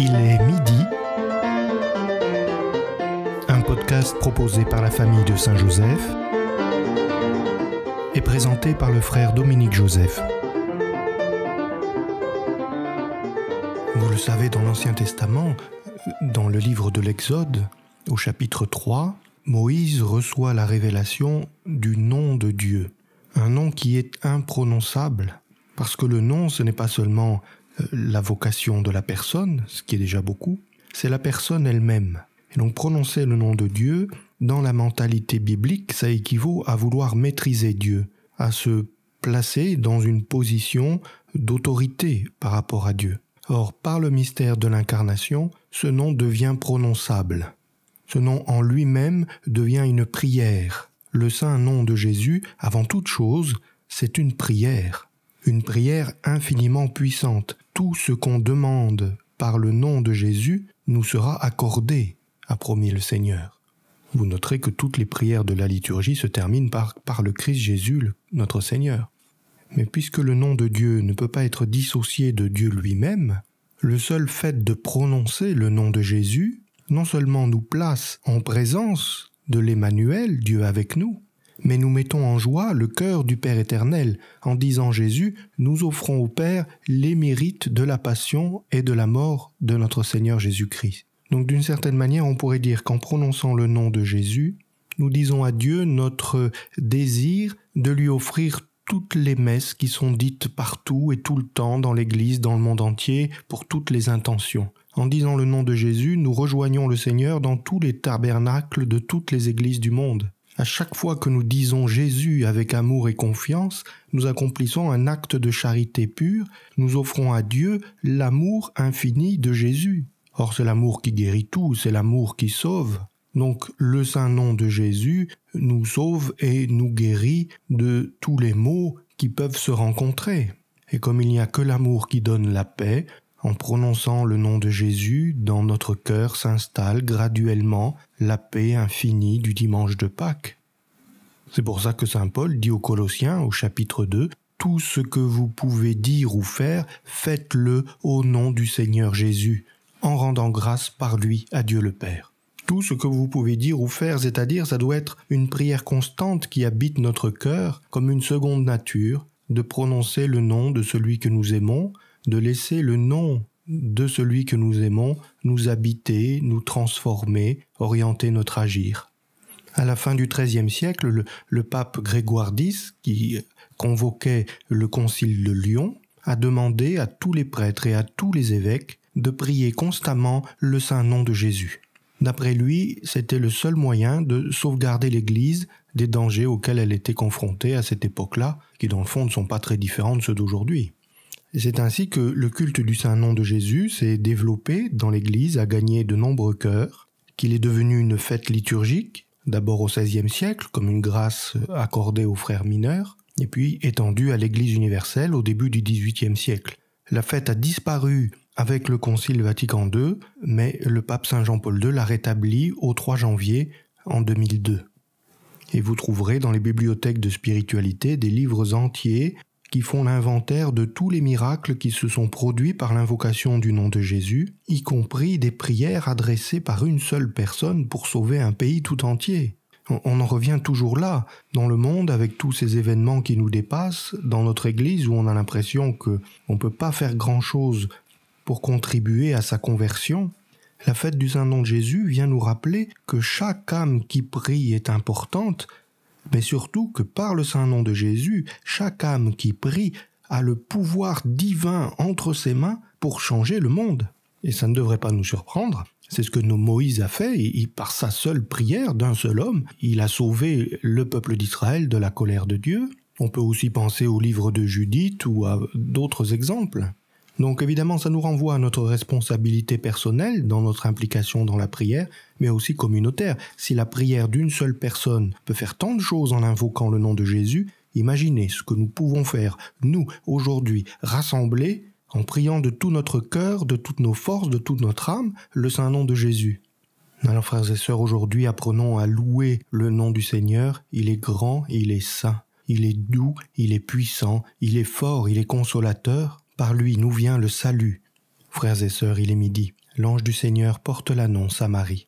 Il est midi. Un podcast proposé par la famille de Saint-Joseph et présenté par le frère Dominique Joseph. Vous le savez, dans l'Ancien Testament, dans le livre de l'Exode, au chapitre 3, Moïse reçoit la révélation du nom de Dieu, un nom qui est imprononçable, parce que le nom, ce n'est pas seulement euh, la vocation de la personne, ce qui est déjà beaucoup, c'est la personne elle-même. Et donc prononcer le nom de Dieu, dans la mentalité biblique, ça équivaut à vouloir maîtriser Dieu, à se placer dans une position d'autorité par rapport à Dieu. Or, par le mystère de l'incarnation, ce nom devient prononçable. Ce nom en lui-même devient une prière. Le saint nom de Jésus, avant toute chose, c'est une prière une prière infiniment puissante. Tout ce qu'on demande par le nom de Jésus nous sera accordé, a promis le Seigneur. Vous noterez que toutes les prières de la liturgie se terminent par, par le Christ Jésus, notre Seigneur. Mais puisque le nom de Dieu ne peut pas être dissocié de Dieu lui-même, le seul fait de prononcer le nom de Jésus non seulement nous place en présence de l'Emmanuel, Dieu avec nous, mais nous mettons en joie le cœur du Père éternel. En disant Jésus, nous offrons au Père les mérites de la passion et de la mort de notre Seigneur Jésus-Christ. Donc d'une certaine manière, on pourrait dire qu'en prononçant le nom de Jésus, nous disons à Dieu notre désir de lui offrir toutes les messes qui sont dites partout et tout le temps dans l'Église, dans le monde entier, pour toutes les intentions. En disant le nom de Jésus, nous rejoignons le Seigneur dans tous les tabernacles de toutes les églises du monde. À chaque fois que nous disons Jésus avec amour et confiance, nous accomplissons un acte de charité pure, nous offrons à Dieu l'amour infini de Jésus. Or c'est l'amour qui guérit tout, c'est l'amour qui sauve. Donc le saint nom de Jésus nous sauve et nous guérit de tous les maux qui peuvent se rencontrer. Et comme il n'y a que l'amour qui donne la paix, en prononçant le nom de Jésus, dans notre cœur s'installe graduellement la paix infinie du dimanche de Pâques. C'est pour ça que Saint Paul dit aux Colossiens au chapitre 2, Tout ce que vous pouvez dire ou faire, faites-le au nom du Seigneur Jésus, en rendant grâce par lui à Dieu le Père. Tout ce que vous pouvez dire ou faire, c'est-à-dire ça doit être une prière constante qui habite notre cœur comme une seconde nature, de prononcer le nom de celui que nous aimons, de laisser le nom de celui que nous aimons nous habiter, nous transformer, orienter notre agir. À la fin du XIIIe siècle, le, pape Grégoire X, qui convoquait le concile de Lyon, a demandé à tous les prêtres et à tous les évêques de prier constamment le saint nom de Jésus. D'après lui, c'était le seul moyen de sauvegarder l'Église des dangers auxquels elle était confrontée à cette époque-là, qui dans le fond ne sont pas très différents de ceux d'aujourd'hui. C'est ainsi que le culte du Saint-Nom de Jésus s'est développé dans l'Église, a gagné de nombreux cœurs, qu'il est devenu une fête liturgique, d'abord au XVIe siècle, comme une grâce accordée aux frères mineurs, et puis étendue à l'Église universelle au début du XVIIIe siècle. La fête a disparu avec le Concile Vatican II, mais le pape Saint Jean-Paul II l'a rétablie au 3 janvier en 2002. Et vous trouverez dans les bibliothèques de spiritualité des livres entiers qui font l'inventaire de tous les miracles qui se sont produits par l'invocation du nom de Jésus, y compris des prières adressées par une seule personne pour sauver un pays tout entier. On en revient toujours là, dans le monde, avec tous ces événements qui nous dépassent, dans notre Église où on a l'impression qu'on ne peut pas faire grand-chose pour contribuer à sa conversion. La fête du Saint-Nom de Jésus vient nous rappeler que chaque âme qui prie est importante, mais surtout que par le saint nom de Jésus, chaque âme qui prie a le pouvoir divin entre ses mains pour changer le monde. Et ça ne devrait pas nous surprendre. C'est ce que Moïse a fait, et par sa seule prière d'un seul homme, il a sauvé le peuple d'Israël de la colère de Dieu. On peut aussi penser au livre de Judith ou à d'autres exemples. Donc évidemment, ça nous renvoie à notre responsabilité personnelle dans notre implication dans la prière, mais aussi communautaire. Si la prière d'une seule personne peut faire tant de choses en invoquant le nom de Jésus, imaginez ce que nous pouvons faire, nous, aujourd'hui, rassemblés, en priant de tout notre cœur, de toutes nos forces, de toute notre âme, le saint nom de Jésus. Alors frères et sœurs, aujourd'hui apprenons à louer le nom du Seigneur. Il est grand, il est saint, il est doux, il est puissant, il est fort, il est consolateur. Par lui nous vient le salut. Frères et sœurs, il est midi. L'ange du Seigneur porte l'annonce à Marie.